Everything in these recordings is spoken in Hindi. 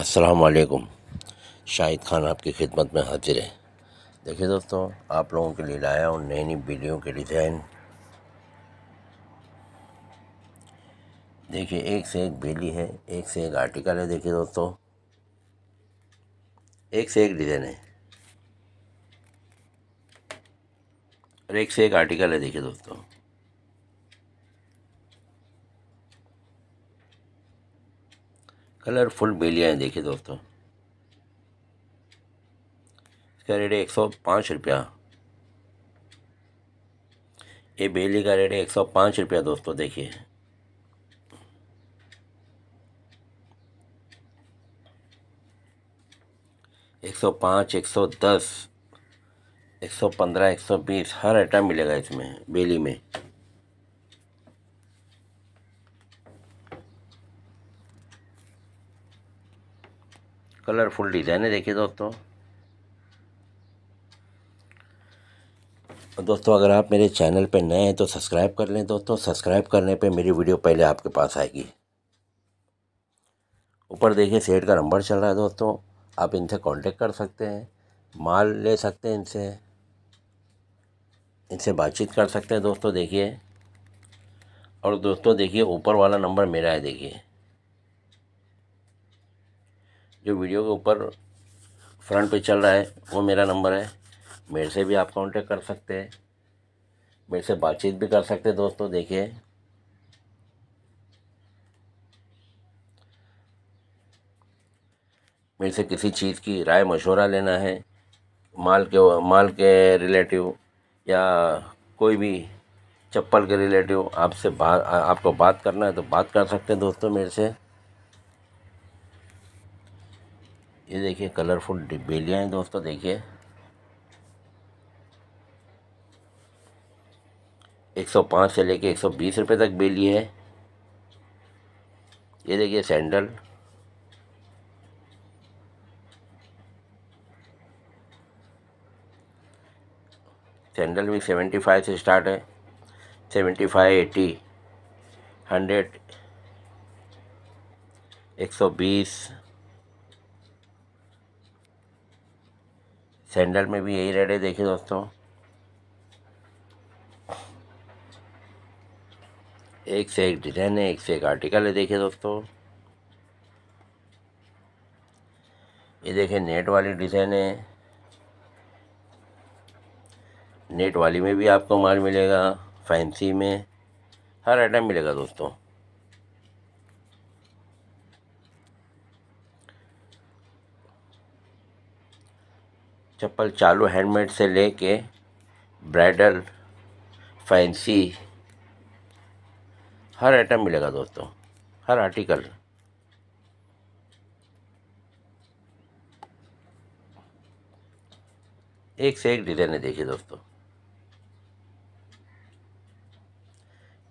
असलकुम शाहिद खान आपकी खिदमत में हाजिर है देखिए दोस्तों आप लोगों के लिए लाया हूँ नई नई बिल्लियों के डिज़ाइन देखिए एक से एक बेली है एक से एक आर्टिकल है देखिए दोस्तों एक से एक डिज़ाइन है और एक से एक आर्टिकल है देखिए दोस्तों कलरफुल बेलियाँ देखिए दोस्तों इसका रेट है एक सौ पाँच रुपया ये बेली का रेट है एक सौ पाँच रुपया दोस्तों देखिए एक सौ पाँच एक सौ दस एक सौ पंद्रह एक सौ बीस हर आइटम मिलेगा इसमें बेली में कलरफुल डिज़ाइने देखिए दोस्तों दोस्तों अगर आप मेरे चैनल पर नए हैं तो सब्सक्राइब कर लें दोस्तों सब्सक्राइब करने पे मेरी वीडियो पहले आपके पास आएगी ऊपर देखिए सेट का नंबर चल रहा है दोस्तों आप इनसे कांटेक्ट कर सकते हैं माल ले सकते हैं इनसे इनसे बातचीत कर सकते हैं दोस्तों देखिए और दोस्तों देखिए ऊपर वाला नंबर मेरा है देखिए जो वीडियो के ऊपर फ्रंट पे चल रहा है वो मेरा नंबर है मेरे से भी आप कांटेक्ट कर सकते हैं मेरे से बातचीत भी कर सकते हैं दोस्तों देखिए मेरे से किसी चीज़ की राय मशवरा लेना है माल के माल के रिलेटिव या कोई भी चप्पल के रिलेटिव आपसे बात आपको बात करना है तो बात कर सकते हैं दोस्तों मेरे से ये देखिए कलरफुल डिब्बेलियाँ हैं दोस्तों देखिए एक सौ पाँच से लेके एक सौ बीस रुपये तक बेली है ये देखिए सैंडल सैंडल भी सेवेंटी फाइव से स्टार्ट है सेवेंटी फाइव एटी हंड्रेड एक सौ बीस सैंडल में भी यही रेड है देखिए दोस्तों एक से एक डिज़ाइन है एक से एक आर्टिकल है देखिए दोस्तों ये देखिए नेट वाली डिज़ाइन है नेट वाली में भी आपको माल मिलेगा फैंसी में हर आइटम मिलेगा दोस्तों चप्पल चालू हैंडमेड से ले ब्राइडल फैंसी हर आइटम मिलेगा दोस्तों हर आर्टिकल एक से एक डिज़ाइन है देखिए दोस्तों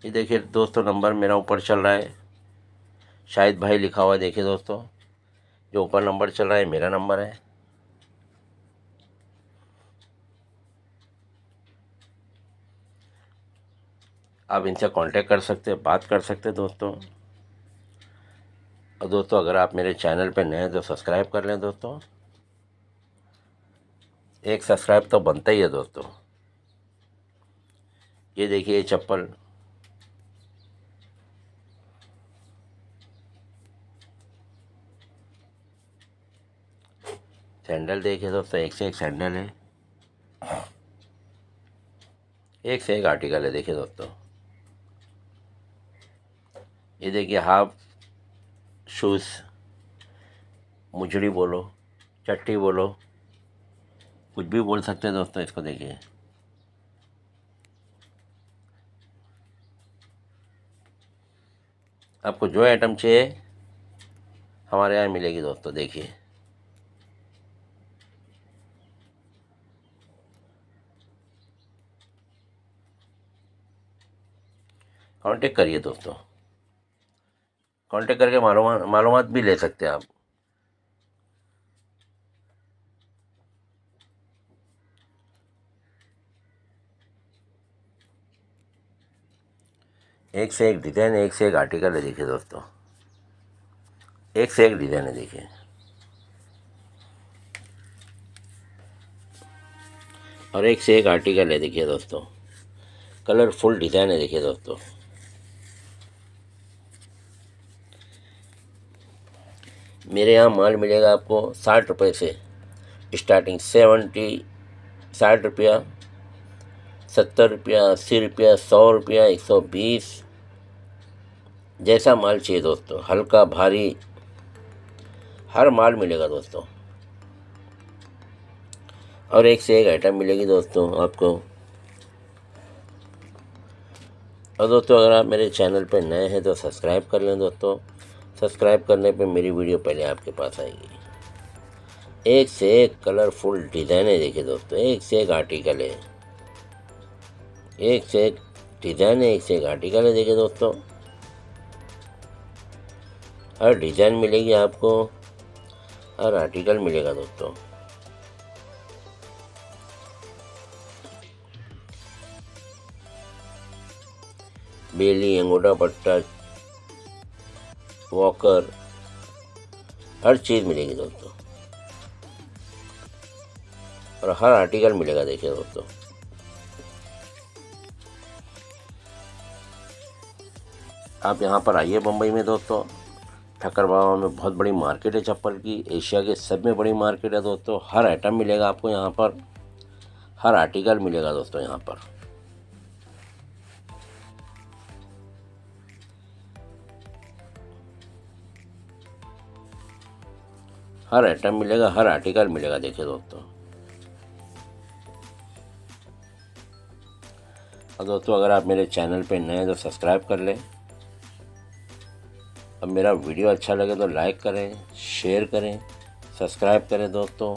ये देखिए दोस्तों नंबर मेरा ऊपर चल रहा है शायद भाई लिखा हुआ है देखिए दोस्तों जो ऊपर नंबर चल रहा है मेरा नंबर है आप इनसे कांटेक्ट कर सकते बात कर सकते दोस्तों और दोस्तों अगर आप मेरे चैनल पर नए हैं तो सब्सक्राइब कर लें दोस्तों एक सब्सक्राइब तो बनता ही है दोस्तों ये देखिए ये चप्पल सैंडल देखिए दोस्तों एक से एक सैंडल है एक से एक आर्टिकल है देखिए दोस्तों ये देखिए हाफ शूज़ मुझड़ी बोलो चट्टी बोलो कुछ भी बोल सकते हैं दोस्तों इसको देखिए आपको जो आइटम चाहिए हमारे यहाँ मिलेगी दोस्तों देखिए कॉन्टेक्ट करिए दोस्तों कांटेक्ट करके मालूम मालूम भी ले सकते हैं आप एक से एक डिज़ाइन एक से एक आर्टिकल है देखिए दोस्तों एक से एक डिज़ाइन है देखिए और एक से एक आर्टिकल है देखिए दोस्तों कलरफुल डिज़ाइन है देखिए दोस्तों मेरे यहाँ माल मिलेगा आपको साठ रुपये से स्टार्टिंग सेवेंटी साठ रुपया सत्तर रुपया अस्सी रुपया सौ रुपया एक सौ बीस जैसा माल चाहिए दोस्तों हल्का भारी हर माल मिलेगा दोस्तों और एक से एक आइटम मिलेगी दोस्तों आपको और दोस्तों अगर आप मेरे चैनल पर नए हैं तो सब्सक्राइब कर लें दोस्तों सब्सक्राइब करने पे मेरी वीडियो पहले आपके पास आएगी एक से एक कलरफुल डिज़ाइने देखिए दोस्तों एक से एक आर्टिकल है एक से एक डिज़ाइन है एक से एक आर्टिकल है देखिए दोस्तों हर डिज़ाइन मिलेगी आपको हर आर्टिकल मिलेगा दोस्तों बेली अंगूठा पट्टा वॉकर हर चीज़ मिलेगी दोस्तों और हर आर्टिकल मिलेगा देखिए दोस्तों आप यहाँ पर आइए बम्बई में दोस्तों ठक्कर बाबा में बहुत बड़ी मार्केट है चप्पल की एशिया के सब में बड़ी मार्केट है दोस्तों हर आइटम मिलेगा आपको यहाँ पर हर आर्टिकल मिलेगा दोस्तों यहाँ पर हर आइटम मिलेगा हर आर्टिकल मिलेगा देखिए दोस्तों और दोस्तों अगर आप मेरे चैनल पे नए हैं तो सब्सक्राइब कर लें और मेरा वीडियो अच्छा लगे तो लाइक करें शेयर करें सब्सक्राइब करें दोस्तों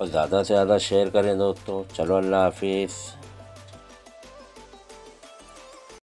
और ज़्यादा से ज़्यादा शेयर करें दोस्तों चलो अल्लाह हाफिज़